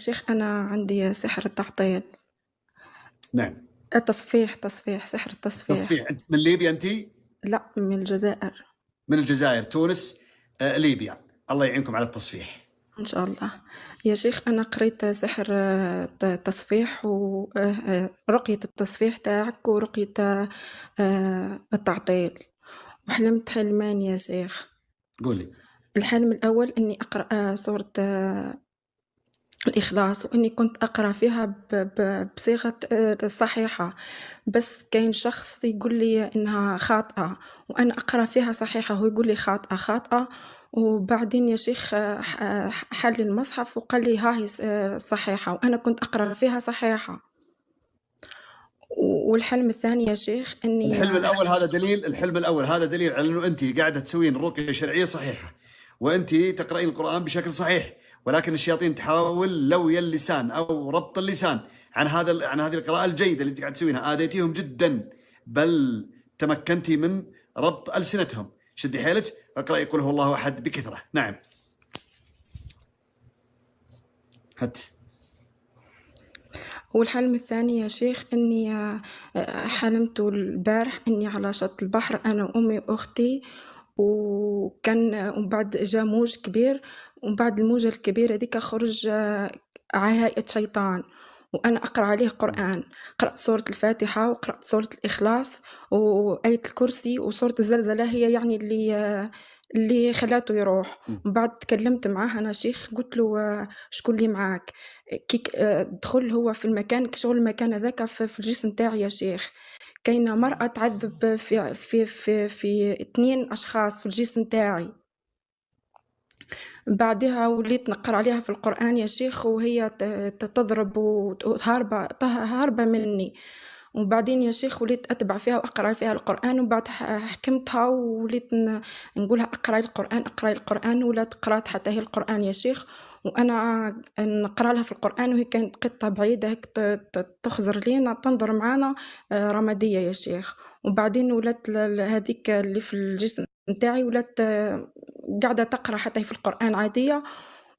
شيخ أنا عندي سحر التعطيل نعم التصفيح تصفيح سحر التصفيح تصفيح من ليبيا أنت؟ لا من الجزائر من الجزائر تونس آه، ليبيا الله يعينكم على التصفيح إن شاء الله يا شيخ أنا قريت سحر التصفيح آه، ورقية آه، آه، التصفيح تاعك ورقية التعطيل وحلمت حلمان يا شيخ قولي الحلم الأول أني أقرأ سورة الإخلاص وإني كنت أقرأ فيها بصيغة آه، صحيحة بس كاين شخص يقول لي إنها خاطئة وأنا أقرأ فيها صحيحة هو يقول لي خاطئة خاطئة وبعدين يا شيخ آه، آه، حل المصحف وقال لي هاي صحيحة وأنا كنت أقرأ فيها صحيحة والحلم الثاني يا شيخ اني الحلم الاول هذا دليل الحلم الاول هذا دليل على انه انت قاعده تسوين رقيه شرعيه صحيحه وانت تقرأين القران بشكل صحيح ولكن الشياطين تحاول لوي اللسان او ربط اللسان عن هذا عن هذه القراءه الجيده اللي انت قاعد تسوينها اذيتيهم جدا بل تمكنتي من ربط السنتهم شدي حيلك اقرأي قل هو الله احد بكثره نعم هات والحلم الثاني يا شيخ اني آه، حلمت البارح اني على شط البحر انا وامي واختي وكان ومن بعد جا موج كبير ومن بعد الموجة الكبيرة ذيك خرج عهاية شيطان وأنا أقرأ عليه قرآن قرأت سورة الفاتحة وقرأت سورة الإخلاص وآية الكرسي وسورة الزلزلة هي يعني اللي آه، اللي خلاته يروح من بعد تكلمت معاه انا شيخ قلت له آه، شكون اللي معاك كي آه، دخل هو في المكان شغل المكان هذاك في الجسم تاعي يا شيخ كاينه مرأة تعذب في في في في اثنين أشخاص في الجسم تاعي بعدها وليت نقر عليها في القرآن يا شيخ وهي تضرب وهاربة هاربة مني وبعدين يا شيخ وليت أتبع فيها وأقرأ فيها القرآن وبعد حكمتها وليت نقولها أقرأ القرآن أقرأ القرآن ولا قرأت حتى هي القرآن يا شيخ وأنا نقرأ لها في القرآن وهي كانت قطة بعيدة هيك تخزر لينا تنظر معانا آه، رمادية يا شيخ وبعدين ولات هذيك اللي في الجسم نتاعي ولات آه، قاعدة تقرأ حتى هي في القرآن عادية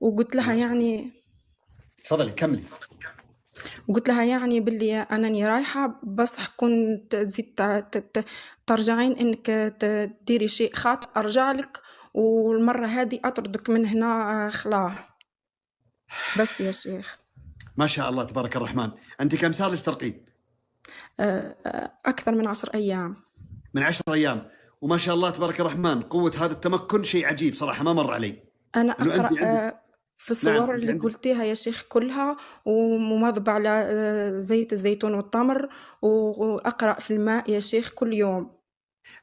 وقلت لها نعم، يعني تفضلي كملي وقلت لها يعني باللي انا رايحه بصح كنت زدت ترجعين انك تديري شيء خاطئ ارجع لك والمره هذه اطردك من هنا آه، خلاه بس يا شيخ ما شاء الله تبارك الرحمن انت كم صار استرقين آه، آه، اكثر من عشر ايام من عشر ايام وما شاء الله تبارك الرحمن قوه هذا التمكن شيء عجيب صراحه ما مر علي انا اقرا في الصور نعم. اللي قلتيها يا شيخ كلها ومضب على آه، زيت الزيتون والتمر واقرا في الماء يا شيخ كل يوم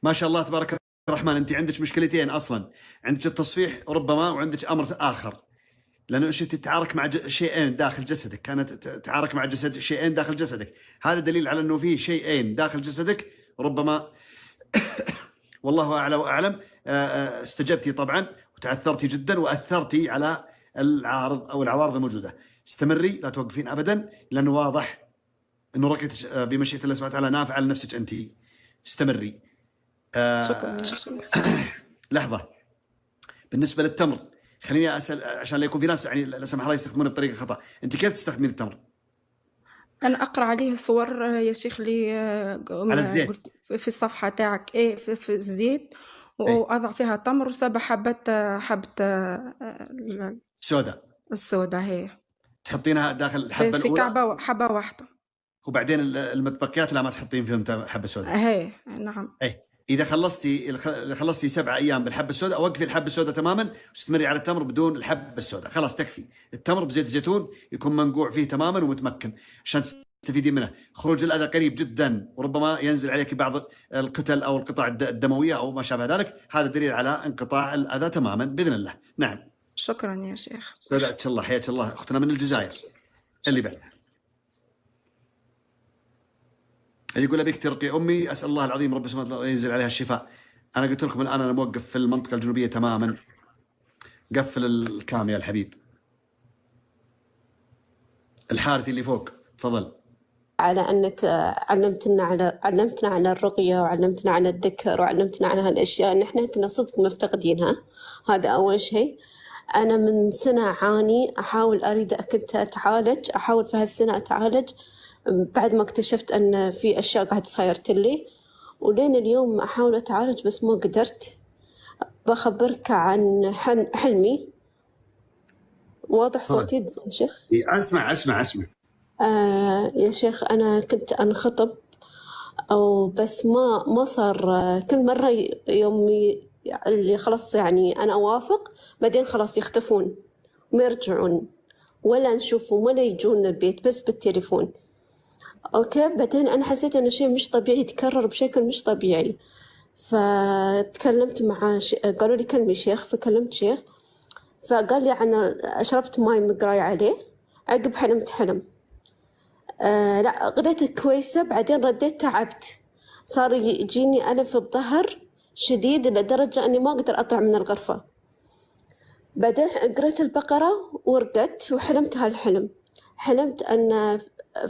ما شاء الله تبارك الرحمن انت عندك مشكلتين اصلا عندك التصفيح ربما وعندك امر اخر لانه انت تتعارك مع شيئين داخل جسدك كانت تتعارك مع جسد شيئين داخل جسدك هذا دليل على انه في شيئين داخل جسدك ربما والله اعلى واعلم آه، آه، استجبتي طبعا وتاثرتي جدا واثرتي على العارض او العوارض الموجوده استمري لا توقفين ابدا لانه واضح انه ركت آه، بمشيئه الله سبحانه وتعالى نافعه لنفسك انت استمري آه شكرا لحظه بالنسبه للتمر خليني اسال عشان لا يكون في ناس يعني لا سمح الله يستخدمونه بطريقه خطا انت كيف تستخدمين التمر انا اقرا عليه صور آه، يا شيخ لي آه، على الزيت في الصفحه تاعك ايه في, في الزيت إيه. واضع فيها تمر وسبع حبات حبه سوداء السوداء هي تحطينها داخل الحبه في الاولى كعبه حبه واحده وبعدين المطبقيات لا ما تحطين فيهم حبه سوداء هي نعم اي اذا خلصتي اذا خلصتي سبعة ايام بالحبه السوداء وقفي الحبه السوداء تماما واستمري على التمر بدون الحبه السوداء خلاص تكفي التمر بزيت الزيتون يكون منقوع فيه تماما ومتمكن عشان تستفيدين منه خروج الاذى قريب جدا وربما ينزل عليك بعض الكتل او القطع الدمويه او ما شابه ذلك هذا دليل على انقطاع الاذى تماما باذن الله نعم شكرا يا شيخ استودعك الله حياك الله اختنا من الجزائر اللي بعدها اللي يقول ابيك ترقي امي اسال الله العظيم رب السماوات الله ينزل عليها الشفاء انا قلت لكم الان انا موقف في المنطقه الجنوبيه تماما قفل الكام يا الحبيب الحارثي اللي فوق تفضل على انك علمتنا على علمتنا على الرقية وعلمتنا على الذكر وعلمتنا على هالأشياء احنا كنا صدق مفتقدينها هذا أول شيء أنا من سنة أعاني أحاول أريد كنت أتعالج أحاول في هالسنة أتعالج بعد ما اكتشفت أن في أشياء قاعد صايرت لي ولين اليوم أحاول أتعالج بس ما قدرت بخبرك عن حلمي واضح طيب. صوتي يا شيخ؟ أسمع أسمع أسمع آه يا شيخ أنا كنت أنخطب أو بس ما ما صار آه، كل مرة يوم اللي خلاص يعني أنا أوافق بعدين خلاص يختفون ما يرجعون ولا نشوفهم ولا يجون البيت بس بالتليفون أوكي بعدين أنا حسيت أن شيء مش طبيعي يتكرر بشكل مش طبيعي فتكلمت مع ش... قالوا لي كلمي شيخ فكلمت شيخ فقال لي أنا شربت ماي مقراي عليه عقب حلمت حلم آه لا غديت كويسة بعدين رديت تعبت صار يجيني ألف الظهر شديد لدرجة أني ما أقدر أطلع من الغرفة بعدين قريت البقرة وردت وحلمت هالحلم حلمت أن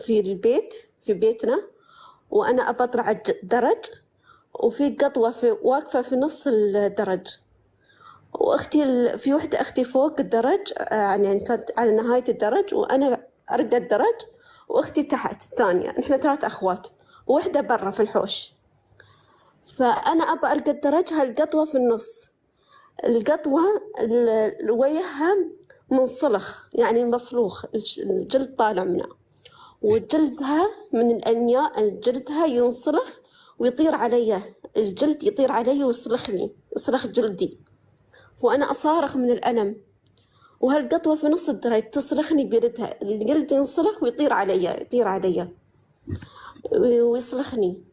في البيت في بيتنا وأنا أبى أطلع الدرج وفي قطوة في واقفة في نص الدرج وأختي في وحدة أختي فوق الدرج يعني كانت على نهاية الدرج وأنا أرقى الدرج وأختي تحت ثانية نحن ثلاث أخوات وحدة برا في الحوش فأنا أبى درج القطوة في النص القطوة وياها منصلخ يعني مصلوخ الجلد طالع منها وجلدها من الأنياء جلدها ينصلخ ويطير علي الجلد يطير علي ويصرخني يصرخ جلدي وأنا أصارخ من الألم وهالقطوة في نص الدرج تصرخني بيدها الجلد ينصلخ ويطير علي يطير علي ويصرخني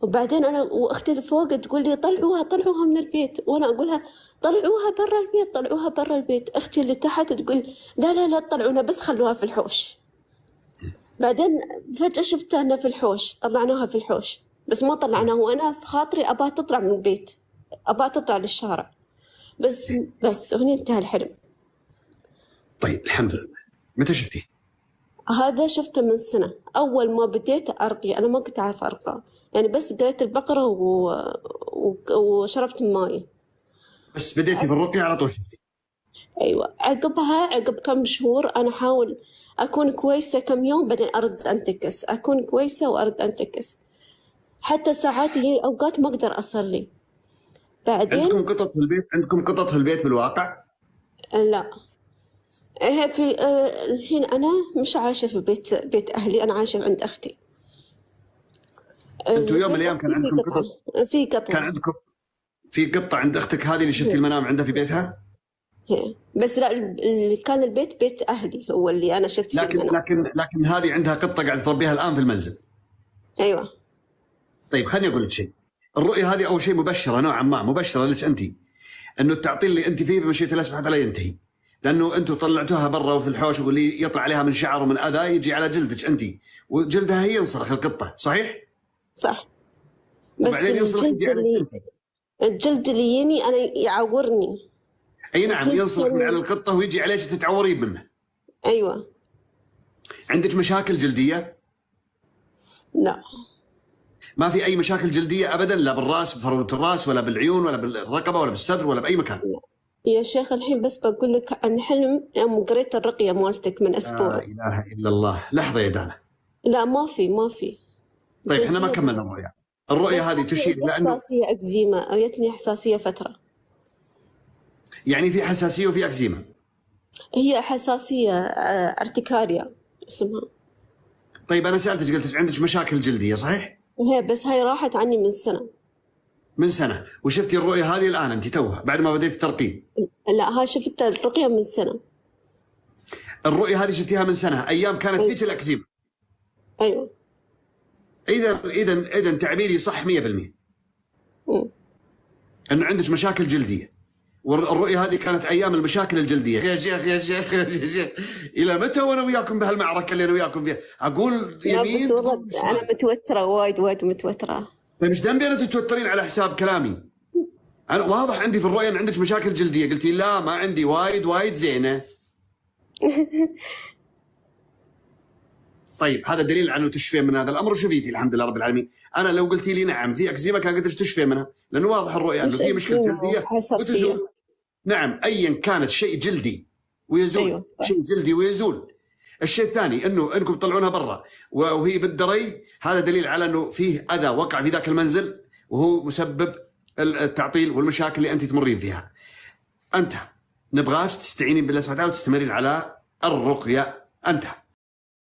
وبعدين انا واختي اللي فوق تقول لي طلعوها طلعوها من البيت وانا اقولها طلعوها برا البيت طلعوها برا البيت اختي اللي تحت تقول لا لا لا تطلعونا بس خلوها في الحوش بعدين فجاه شفتها انا في الحوش طلعناها في الحوش بس ما طلعناها وانا في خاطري ابا تطلع من البيت ابا تطلع للشارع بس بس وهني انتهى الحلم طيب الحمد لله متى شفتيه؟ هذا شفته من سنة أول ما بديت أرقي أنا ما كنت أعرف أرقى يعني بس قريت البقرة و... و... وشربت ماي بس بديتي في الرقية على طول شفتي أيوة عقبها عقب كم شهور أنا أحاول أكون كويسة كم يوم بعدين أرد أنتكس أكون كويسة وأرد أنتكس حتى ساعات هي أوقات ما أقدر أصلي بعدين عندكم قطط في البيت عندكم قطط في البيت بالواقع؟ لا هي إيه، في إيه، الحين أنا مش عايشة في بيت بيت أهلي أنا عايشة عند أختي آه، انتم يوم من الايام كان عندكم قطط في قطه كان عندكم في قطه عند اختك هذه اللي شفتي المنام عندها في بيتها؟ إيه. بس لا كان البيت بيت اهلي هو اللي انا شفت لكن فيه لكن لكن هذه عندها قطه قاعده تربيها الان في المنزل ايوه طيب خليني اقول لك شيء الرؤيه هذه اول شيء مبشره نوعا ما مبشره لك انت انه التعطيل اللي انت فيه بمشيئه الله سبحانه ينتهي لانه انتم طلعتوها برا وفي الحوش واللي يطلع عليها من شعر ومن اذى يجي على جلدك انت وجلدها هي ينصرخ القطه صحيح؟ صح بس الجلد اللي الجلد اللي يني انا يعورني اي نعم ينسلخ من على القطه ويجي عليك تتعورين منه ايوه عندك مشاكل جلديه؟ لا ما في اي مشاكل جلديه ابدا لا بالراس بفروه الراس ولا بالعيون ولا بالرقبه ولا بالصدر ولا باي مكان يا شيخ الحين بس بقول لك عن حلم يوم قريت الرقيه مالتك من اسبوع لا اله الا الله لحظه يا دانا لا ما في ما في طيب احنا ما كملنا الرؤيه الرؤيه هذه تشير الى انه حساسيه اكزيما او جتني حساسيه فتره يعني في حساسيه وفي اكزيما هي حساسيه آه، ارتكاريا اسمها طيب انا سالتك قلت عندك مشاكل جلديه صحيح؟ هي بس هاي راحت عني من سنه من سنه وشفتي الرؤيه هذه الان انت توها بعد ما بديت الترقيم لا ها شفتها الرقيه من سنه الرؤيه هذه شفتيها من سنه ايام كانت أيوه. فيك الاكزيما ايوه اذا اذا اذا تعبيري صح 100% انه عندك مشاكل جلديه والرؤيه هذه كانت ايام المشاكل الجلديه يا شيخ يا شيخ يا شيخ الى متى وانا وياكم بهالمعركه اللي انا وياكم فيها اقول يمين انا متوتره وايد وايد متوتره مش طيب، ذنبي انا تتوترين على حساب كلامي انا واضح عندي في الرؤيه ان عندك مشاكل جلديه قلتي لا ما عندي وايد وايد زينه طيب هذا دليل على انه تشفي من هذا الامر وشفيتي الحمد لله رب العالمين انا لو قلت لي نعم في اكزيما كان قدرت تشفي منها لانه واضح الرؤيه انه في مشكله جلديه وتزول نعم ايا كانت شيء جلدي ويزول أيوة. شيء جلدي ويزول الشيء الثاني انه انكم تطلعونها برا وهي بالدري هذا دليل على انه فيه اذى وقع في ذاك المنزل وهو مسبب التعطيل والمشاكل اللي انت تمرين فيها. انتهى نبغاك تستعينين بالله سبحانه وتعالى وتستمرين على الرقيه انتهى.